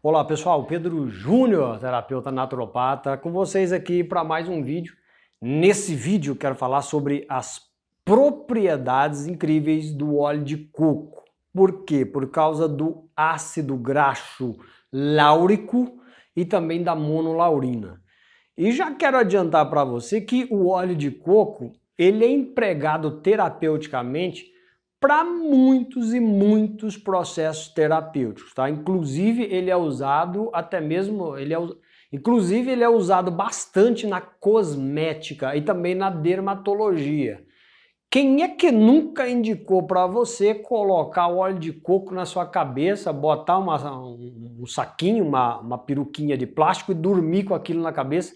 Olá pessoal, Pedro Júnior, terapeuta naturopata, com vocês aqui para mais um vídeo. Nesse vídeo quero falar sobre as propriedades incríveis do óleo de coco. Por quê? Por causa do ácido graxo láurico e também da monolaurina. E já quero adiantar para você que o óleo de coco ele é empregado terapeuticamente para muitos e muitos processos terapêuticos, tá? Inclusive ele é usado até mesmo ele é inclusive ele é usado bastante na cosmética e também na dermatologia. Quem é que nunca indicou para você colocar óleo de coco na sua cabeça, botar uma, um, um saquinho, uma, uma peruquinha de plástico e dormir com aquilo na cabeça?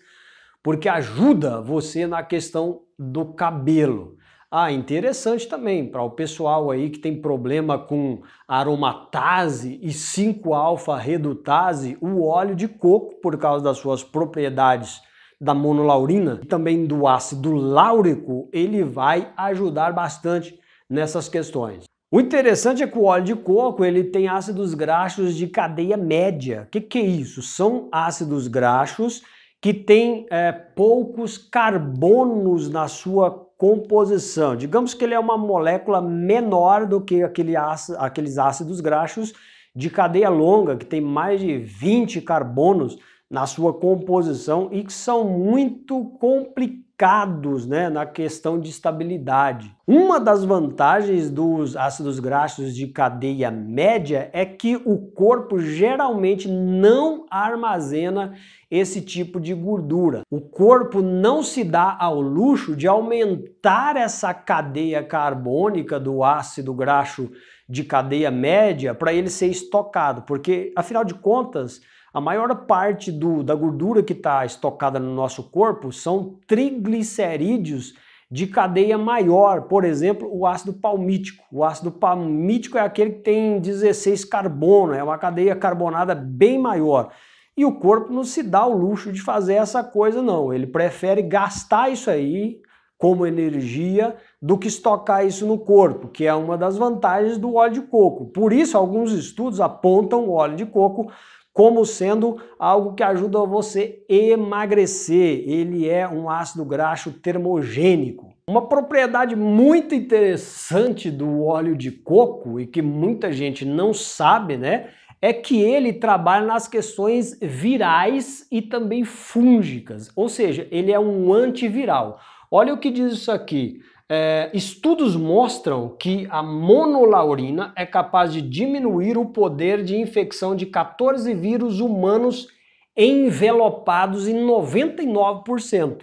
Porque ajuda você na questão do cabelo. Ah, interessante também para o pessoal aí que tem problema com aromatase e 5-alfa-redutase, o óleo de coco, por causa das suas propriedades da monolaurina e também do ácido láurico, ele vai ajudar bastante nessas questões. O interessante é que o óleo de coco ele tem ácidos graxos de cadeia média. O que, que é isso? São ácidos graxos que têm é, poucos carbonos na sua composição. Digamos que ele é uma molécula menor do que aquele ácido, aqueles ácidos graxos de cadeia longa, que tem mais de 20 carbonos na sua composição e que são muito complicados focados né, na questão de estabilidade. Uma das vantagens dos ácidos graxos de cadeia média é que o corpo geralmente não armazena esse tipo de gordura. O corpo não se dá ao luxo de aumentar essa cadeia carbônica do ácido graxo de cadeia média para ele ser estocado, porque afinal de contas, a maior parte do, da gordura que está estocada no nosso corpo são triglicerídeos de cadeia maior, por exemplo, o ácido palmítico. O ácido palmítico é aquele que tem 16 carbono, é uma cadeia carbonada bem maior. E o corpo não se dá o luxo de fazer essa coisa, não. Ele prefere gastar isso aí como energia do que estocar isso no corpo, que é uma das vantagens do óleo de coco. Por isso, alguns estudos apontam o óleo de coco como sendo algo que ajuda você emagrecer. Ele é um ácido graxo termogênico. Uma propriedade muito interessante do óleo de coco e que muita gente não sabe, né? É que ele trabalha nas questões virais e também fúngicas, ou seja, ele é um antiviral. Olha o que diz isso aqui. É, estudos mostram que a monolaurina é capaz de diminuir o poder de infecção de 14 vírus humanos envelopados em 99%.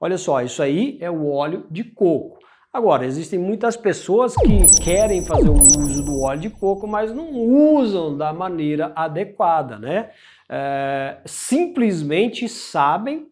Olha só, isso aí é o óleo de coco. Agora, existem muitas pessoas que querem fazer o uso do óleo de coco, mas não usam da maneira adequada, né? É, simplesmente sabem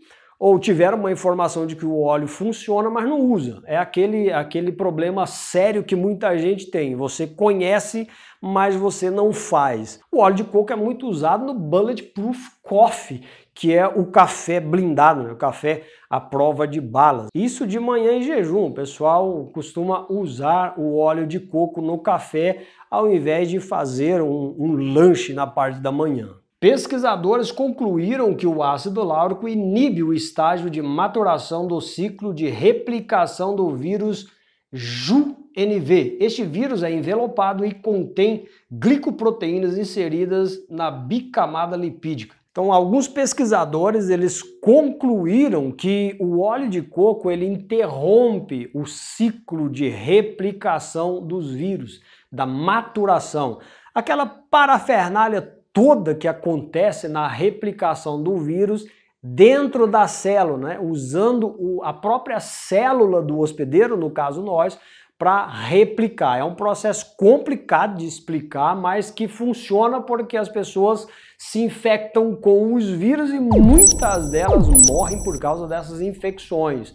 ou tiveram uma informação de que o óleo funciona, mas não usa. É aquele, aquele problema sério que muita gente tem. Você conhece, mas você não faz. O óleo de coco é muito usado no Bulletproof Coffee, que é o café blindado, né? o café à prova de balas. Isso de manhã em jejum. O pessoal costuma usar o óleo de coco no café ao invés de fazer um, um lanche na parte da manhã. Pesquisadores concluíram que o ácido láurico inibe o estágio de maturação do ciclo de replicação do vírus JUNV. Este vírus é envelopado e contém glicoproteínas inseridas na bicamada lipídica. Então, alguns pesquisadores eles concluíram que o óleo de coco ele interrompe o ciclo de replicação dos vírus, da maturação. Aquela parafernália toda que acontece na replicação do vírus dentro da célula, né? usando o, a própria célula do hospedeiro, no caso nós, para replicar. É um processo complicado de explicar, mas que funciona porque as pessoas se infectam com os vírus e muitas delas morrem por causa dessas infecções.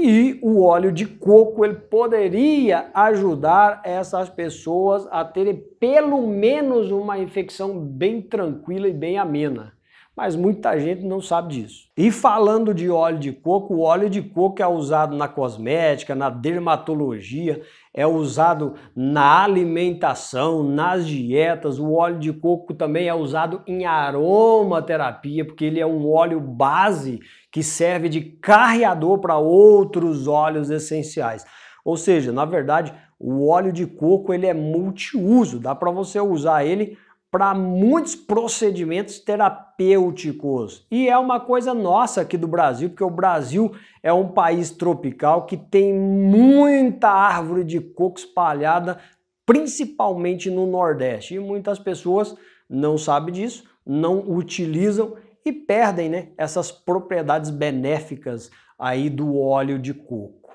E o óleo de coco ele poderia ajudar essas pessoas a terem pelo menos uma infecção bem tranquila e bem amena mas muita gente não sabe disso. E falando de óleo de coco, o óleo de coco é usado na cosmética, na dermatologia, é usado na alimentação, nas dietas. O óleo de coco também é usado em aromaterapia, porque ele é um óleo base que serve de carreador para outros óleos essenciais. Ou seja, na verdade, o óleo de coco ele é multiuso, dá para você usar ele para muitos procedimentos terapêuticos. E é uma coisa nossa aqui do Brasil, porque o Brasil é um país tropical que tem muita árvore de coco espalhada, principalmente no Nordeste. E muitas pessoas não sabem disso, não utilizam e perdem né, essas propriedades benéficas aí do óleo de coco.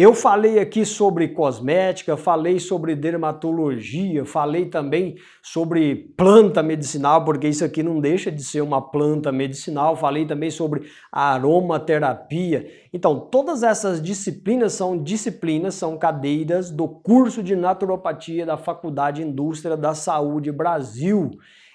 Eu falei aqui sobre cosmética, falei sobre dermatologia, falei também sobre planta medicinal, porque isso aqui não deixa de ser uma planta medicinal, falei também sobre aromaterapia. Então, todas essas disciplinas são disciplinas, são cadeiras do curso de naturopatia da Faculdade Indústria da Saúde Brasil.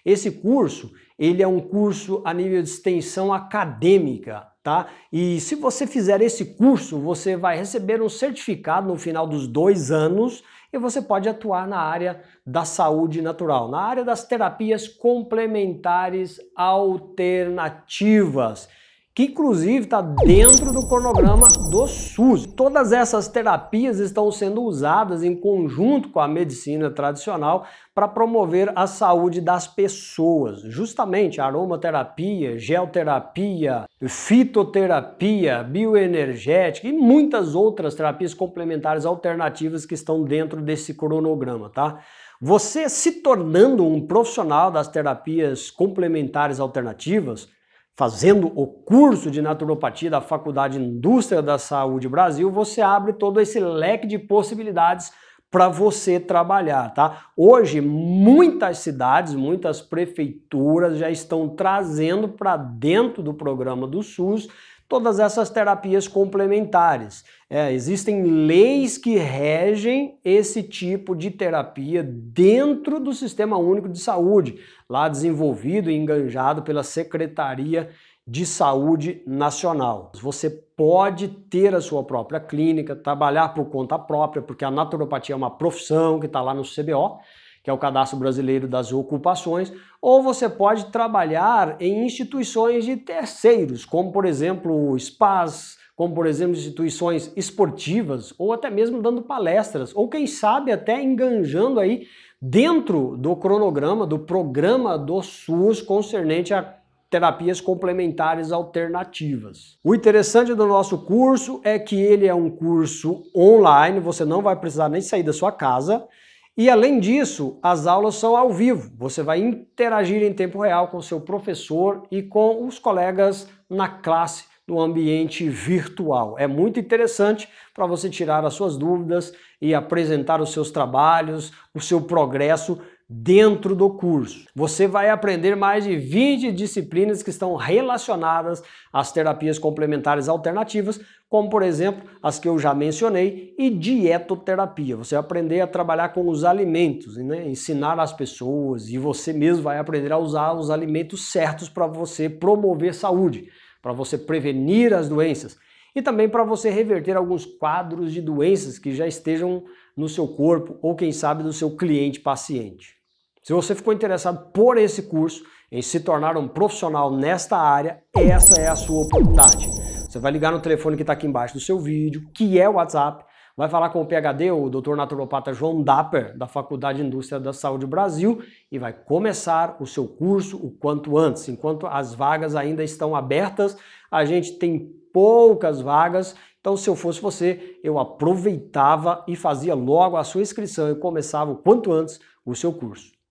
Esse curso, ele é um curso a nível de extensão acadêmica, tá? E se você fizer esse curso, você vai receber um certificado no final dos dois anos e você pode atuar na área da saúde natural, na área das terapias complementares alternativas que inclusive está dentro do cronograma do SUS. Todas essas terapias estão sendo usadas em conjunto com a medicina tradicional para promover a saúde das pessoas. Justamente aromaterapia, geoterapia, fitoterapia, bioenergética e muitas outras terapias complementares alternativas que estão dentro desse cronograma, tá? Você se tornando um profissional das terapias complementares alternativas, fazendo o curso de naturopatia da Faculdade Indústria da Saúde Brasil, você abre todo esse leque de possibilidades para você trabalhar, tá? Hoje, muitas cidades, muitas prefeituras já estão trazendo para dentro do programa do SUS todas essas terapias complementares. É, existem leis que regem esse tipo de terapia dentro do Sistema Único de Saúde, lá desenvolvido e enganjado pela Secretaria de Saúde Nacional. Você pode ter a sua própria clínica, trabalhar por conta própria, porque a naturopatia é uma profissão que está lá no CBO que é o Cadastro Brasileiro das Ocupações, ou você pode trabalhar em instituições de terceiros, como por exemplo spas, como por exemplo instituições esportivas, ou até mesmo dando palestras, ou quem sabe até enganjando aí dentro do cronograma, do programa do SUS concernente a terapias complementares alternativas. O interessante do nosso curso é que ele é um curso online, você não vai precisar nem sair da sua casa, e além disso, as aulas são ao vivo. Você vai interagir em tempo real com seu professor e com os colegas na classe no ambiente virtual. É muito interessante para você tirar as suas dúvidas e apresentar os seus trabalhos, o seu progresso dentro do curso. Você vai aprender mais de 20 disciplinas que estão relacionadas às terapias complementares alternativas, como por exemplo as que eu já mencionei, e dietoterapia. Você vai aprender a trabalhar com os alimentos, né? ensinar as pessoas e você mesmo vai aprender a usar os alimentos certos para você promover saúde, para você prevenir as doenças e também para você reverter alguns quadros de doenças que já estejam no seu corpo ou quem sabe do seu cliente paciente. Se você ficou interessado por esse curso, em se tornar um profissional nesta área, essa é a sua oportunidade. Você vai ligar no telefone que está aqui embaixo do seu vídeo, que é o WhatsApp, vai falar com o PHD, o Dr. Naturopata João Dapper, da Faculdade de Indústria da Saúde Brasil, e vai começar o seu curso o quanto antes. Enquanto as vagas ainda estão abertas, a gente tem poucas vagas. Então, se eu fosse você, eu aproveitava e fazia logo a sua inscrição e começava o quanto antes o seu curso.